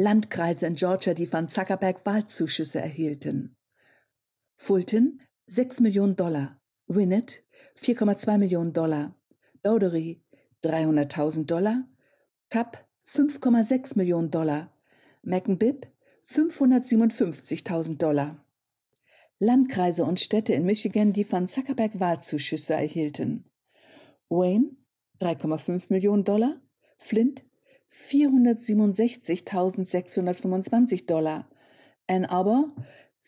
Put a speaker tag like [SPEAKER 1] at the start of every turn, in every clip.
[SPEAKER 1] Landkreise in Georgia, die von Zuckerberg Wahlzuschüsse erhielten. Fulton 6 Millionen Dollar, Winnet 4,2 Millionen Dollar, Dowdery 300.000 Dollar, Cup 5,6 Millionen Dollar, Mackenbib 557.000 Dollar. Landkreise und Städte in Michigan, die von Zuckerberg Wahlzuschüsse erhielten. Wayne 3,5 Millionen Dollar, Flint 467.625 Dollar, Ann Arbor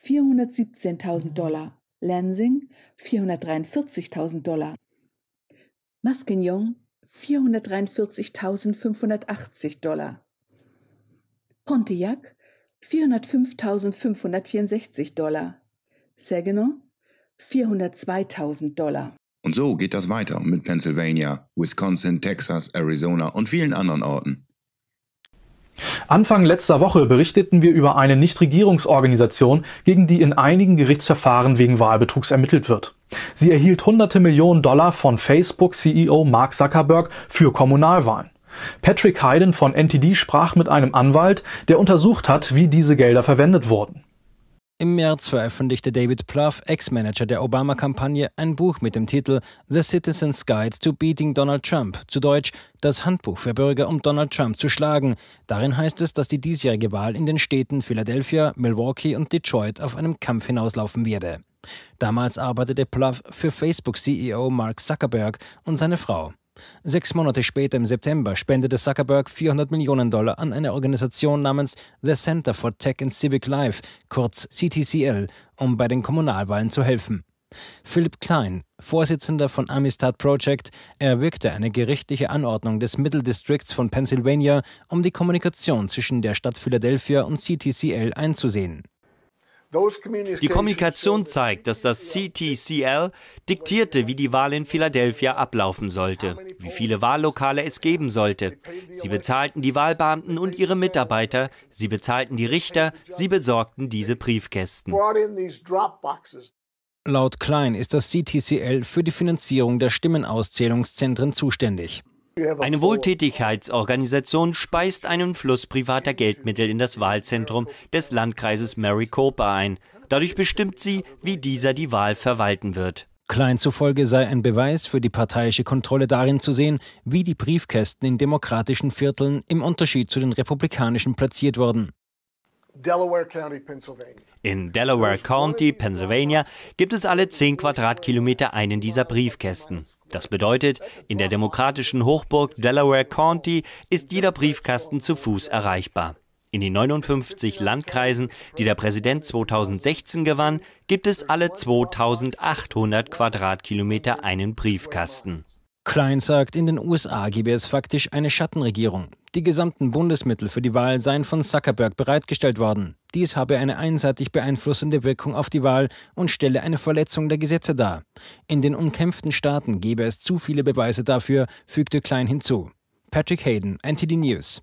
[SPEAKER 1] 417.000 Dollar, Lansing 443.000 Dollar, Muskingum 443.580 Dollar, Pontiac 405.564 Dollar, Saginaw 402.000 Dollar.
[SPEAKER 2] Und so geht das weiter mit Pennsylvania, Wisconsin, Texas, Arizona und vielen anderen Orten. Anfang letzter Woche berichteten wir über eine Nichtregierungsorganisation, gegen die in einigen Gerichtsverfahren wegen Wahlbetrugs ermittelt wird. Sie erhielt hunderte Millionen Dollar von Facebook-CEO Mark Zuckerberg für Kommunalwahlen. Patrick Hayden von NTD sprach mit einem Anwalt, der untersucht hat, wie diese Gelder verwendet wurden.
[SPEAKER 3] Im März veröffentlichte David Plough, Ex-Manager der Obama-Kampagne, ein Buch mit dem Titel The Citizen's Guide to Beating Donald Trump, zu Deutsch das Handbuch für Bürger, um Donald Trump zu schlagen. Darin heißt es, dass die diesjährige Wahl in den Städten Philadelphia, Milwaukee und Detroit auf einem Kampf hinauslaufen werde. Damals arbeitete Plough für Facebook-CEO Mark Zuckerberg und seine Frau. Sechs Monate später, im September, spendete Zuckerberg 400 Millionen Dollar an eine Organisation namens The Center for Tech and Civic Life, kurz CTCL, um bei den Kommunalwahlen zu helfen. Philipp Klein, Vorsitzender von Amistad Project, erwirkte eine gerichtliche Anordnung des Middle Districts von Pennsylvania, um die Kommunikation zwischen der Stadt Philadelphia und CTCL einzusehen.
[SPEAKER 2] Die Kommunikation zeigt, dass das CTCL diktierte, wie die Wahl in Philadelphia ablaufen sollte, wie viele Wahllokale es geben sollte. Sie bezahlten die Wahlbeamten und ihre Mitarbeiter, sie bezahlten die Richter, sie besorgten diese Briefkästen.
[SPEAKER 3] Laut Klein ist das CTCL für die Finanzierung der Stimmenauszählungszentren zuständig.
[SPEAKER 2] Eine Wohltätigkeitsorganisation speist einen Fluss privater Geldmittel in das Wahlzentrum des Landkreises Maricopa ein. Dadurch bestimmt sie, wie dieser die Wahl verwalten wird.
[SPEAKER 3] Klein zufolge sei ein Beweis für die parteiische Kontrolle darin zu sehen, wie die Briefkästen in demokratischen Vierteln im Unterschied zu den republikanischen platziert
[SPEAKER 2] wurden. In Delaware County, Pennsylvania, gibt es alle 10 Quadratkilometer einen dieser Briefkästen. Das bedeutet, in der demokratischen Hochburg Delaware County ist jeder Briefkasten zu Fuß erreichbar. In den 59 Landkreisen, die der Präsident 2016 gewann, gibt es alle 2800 Quadratkilometer einen Briefkasten.
[SPEAKER 3] Klein sagt, in den USA gebe es faktisch eine Schattenregierung. Die gesamten Bundesmittel für die Wahl seien von Zuckerberg bereitgestellt worden. Dies habe eine einseitig beeinflussende Wirkung auf die Wahl und stelle eine Verletzung der Gesetze dar. In den umkämpften Staaten gebe es zu viele Beweise dafür, fügte Klein hinzu. Patrick Hayden, NTD News.